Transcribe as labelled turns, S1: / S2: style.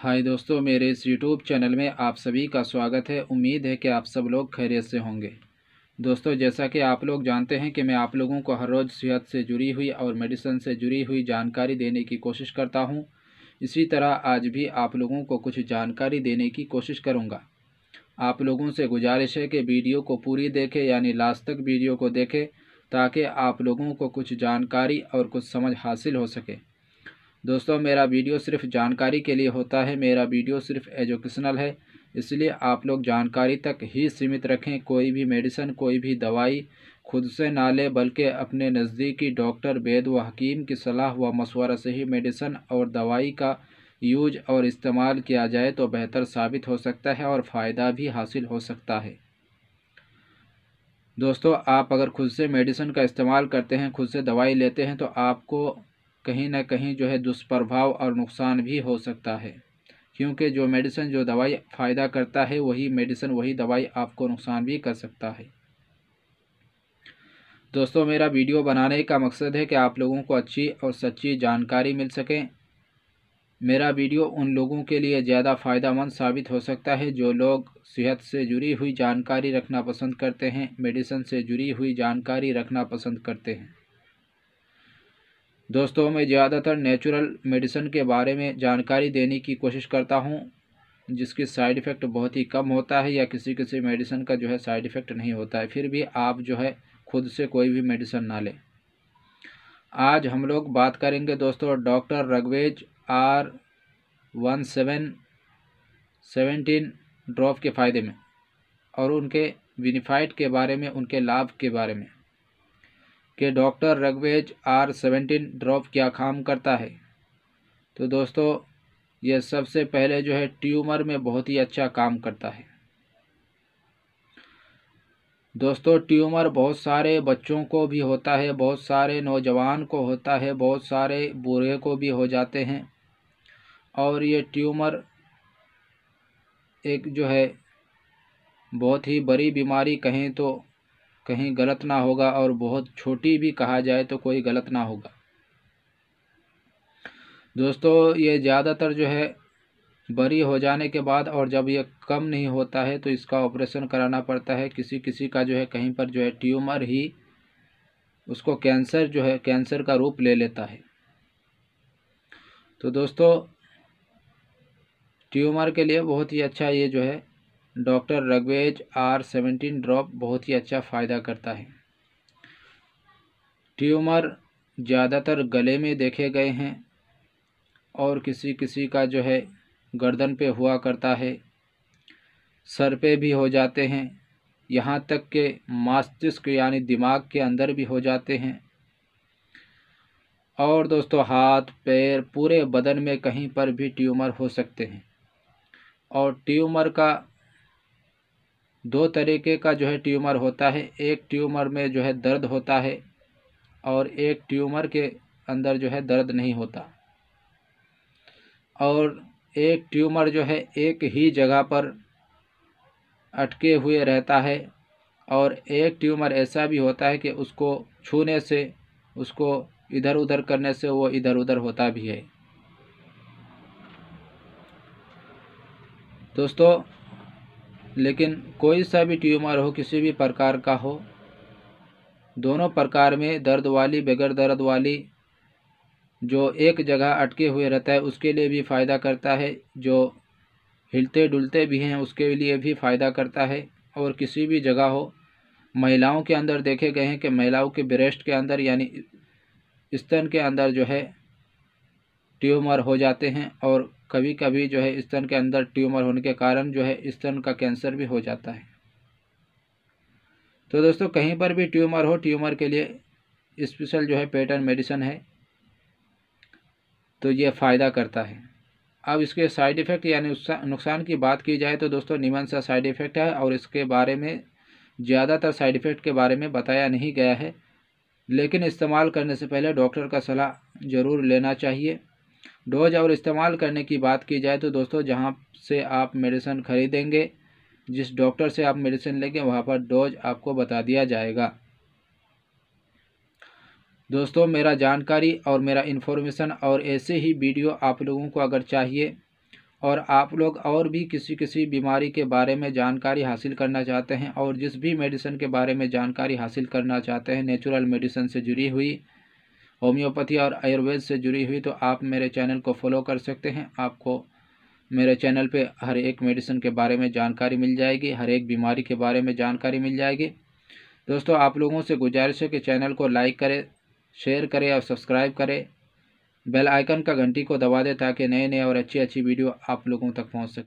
S1: हाय दोस्तों मेरे इस यूट्यूब चैनल में आप सभी का स्वागत है उम्मीद है कि आप सब लोग खैरियत से होंगे दोस्तों जैसा कि आप लोग जानते हैं कि मैं आप लोगों को हर रोज़ सेहत से जुड़ी हुई और मेडिसिन से जुड़ी हुई जानकारी देने की कोशिश करता हूं इसी तरह आज भी आप लोगों को कुछ जानकारी देने की कोशिश करूँगा आप लोगों से गुजारिश है कि वीडियो को पूरी देखें यानी लास्ट तक वीडियो को देखें ताकि आप लोगों को कुछ जानकारी और कुछ समझ हासिल हो सके दोस्तों मेरा वीडियो सिर्फ जानकारी के लिए होता है मेरा वीडियो सिर्फ एजुकेशनल है इसलिए आप लोग जानकारी तक ही सीमित रखें कोई भी मेडिसन कोई भी दवाई खुद से ना लें बल्कि अपने नज़दीकी डॉक्टर वैद व हकीम की सलाह व मशवरा से ही मेडिसन और दवाई का यूज और इस्तेमाल किया जाए तो बेहतर साबित हो सकता है और फ़ायदा भी हासिल हो सकता है दोस्तों आप अगर खुद से मेडिसन का इस्तेमाल करते हैं खुद से दवाई लेते हैं तो आपको कहीं ना कहीं जो है दुष्प्रभाव और नुकसान भी हो सकता है क्योंकि जो मेडिसन जो दवाई फ़ायदा करता है वही मेडिसन वही दवाई आपको नुकसान भी कर सकता है दोस्तों मेरा वीडियो बनाने का मकसद है कि आप लोगों को अच्छी और सच्ची जानकारी मिल सके मेरा वीडियो उन लोगों के लिए ज़्यादा फ़ायदा साबित हो सकता है जो लोग सेहत से जुड़ी हुई जानकारी रखना पसंद करते हैं मेडिसन से जुड़ी हुई जानकारी रखना पसंद करते हैं दोस्तों मैं ज़्यादातर नेचुरल मेडिसन के बारे में जानकारी देने की कोशिश करता हूँ जिसकी साइड इफ़ेक्ट बहुत ही कम होता है या किसी किसी मेडिसन का जो है साइड इफ़ेक्ट नहीं होता है फिर भी आप जो है खुद से कोई भी मेडिसन ना लें आज हम लोग बात करेंगे दोस्तों doctor Reckeweg R one seven seventeen drop के फ़ायदे में और उनके विनिफाइड के बारे में उनके लाभ के बारे में कि doctor Reckeweg R seventeen drop क्या काम करता है तो दोस्तों यह सबसे पहले जो है ट्यूमर में बहुत ही अच्छा काम करता है दोस्तों ट्यूमर बहुत सारे बच्चों को भी होता है बहुत सारे नौजवान को होता है बहुत सारे बूढ़े को भी हो जाते हैं और ये ट्यूमर एक जो है बहुत ही बड़ी बीमारी कहें तो कहीं गलत ना होगा और बहुत छोटी भी कहा जाए तो कोई गलत ना होगा दोस्तों ये ज़्यादातर जो है बरी हो जाने के बाद और जब ये कम नहीं होता है तो इसका ऑपरेशन कराना पड़ता है किसी किसी का जो है कहीं पर जो है ट्यूमर ही उसको कैंसर जो है कैंसर का रूप ले लेता है तो दोस्तों ट्यूमर के लिए बहुत ही अच्छा ये जो है doctor Reckeweg R seventeen drop बहुत ही अच्छा फ़ायदा करता है ट्यूमर ज़्यादातर गले में देखे गए हैं और किसी किसी का जो है गर्दन पे हुआ करता है सर पे भी हो जाते हैं यहाँ तक के मस्तिष्क यानी दिमाग के अंदर भी हो जाते हैं और दोस्तों हाथ पैर पूरे बदन में कहीं पर भी ट्यूमर हो सकते हैं और ट्यूमर का दो तरीके का जो है ट्यूमर होता है एक ट्यूमर में जो है दर्द होता है और एक ट्यूमर के अंदर जो है दर्द नहीं होता और एक ट्यूमर जो है एक ही जगह पर अटके हुए रहता है और एक ट्यूमर ऐसा भी होता है कि उसको छूने से उसको इधर उधर करने से वो इधर उधर होता भी है दोस्तों लेकिन कोई सा भी ट्यूमर हो किसी भी प्रकार का हो दोनों प्रकार में दर्द वाली बगैर दर्द वाली जो एक जगह अटके हुए रहता है उसके लिए भी फ़ायदा करता है जो हिलते डुलते भी हैं उसके लिए भी फ़ायदा करता है और किसी भी जगह हो महिलाओं के अंदर देखे गए हैं कि महिलाओं के ब्रेस्ट के अंदर यानी स्तन के अंदर जो है ट्यूमर हो जाते हैं और कभी कभी जो है स्तन के अंदर ट्यूमर होने के कारण जो है स्तन का कैंसर भी हो जाता है तो दोस्तों कहीं पर भी ट्यूमर हो ट्यूमर के लिए स्पेशल जो है पेटर्न मेडिसन है तो ये फ़ायदा करता है अब इसके साइड इफ़ेक्ट यानी नुकसान की बात की जाए तो दोस्तों निमन सा साइड इफ़ेक्ट है और इसके बारे में ज़्यादातर साइड इफ़ेक्ट के बारे में बताया नहीं गया है लेकिन इस्तेमाल करने से पहले डॉक्टर का सलाह ज़रूर लेना चाहिए डोज और इस्तेमाल करने की बात की जाए तो दोस्तों जहाँ से आप मेडिसन खरीदेंगे जिस डॉक्टर से आप मेडिसिन लेंगे वहाँ पर डोज आपको बता दिया जाएगा दोस्तों मेरा जानकारी और मेरा इन्फॉर्मेशन और ऐसे ही वीडियो आप लोगों को अगर चाहिए और आप लोग और भी किसी किसी बीमारी के बारे में जानकारी हासिल करना चाहते हैं और जिस भी मेडिसिन के बारे में जानकारी हासिल करना चाहते हैं नेचुरल मेडिसिन से जुड़ी हुई होम्योपैथी और आयुर्वेद से जुड़ी हुई तो आप मेरे चैनल को फॉलो कर सकते हैं आपको मेरे चैनल पे हर एक मेडिसिन के बारे में जानकारी मिल जाएगी हर एक बीमारी के बारे में जानकारी मिल जाएगी दोस्तों आप लोगों से गुजारिश है कि चैनल को लाइक करें शेयर करें और सब्सक्राइब करें बेल आइकन का घंटी को दबा दें ताकि नए नए और अच्छी अच्छी वीडियो आप लोगों तक पहुंच सके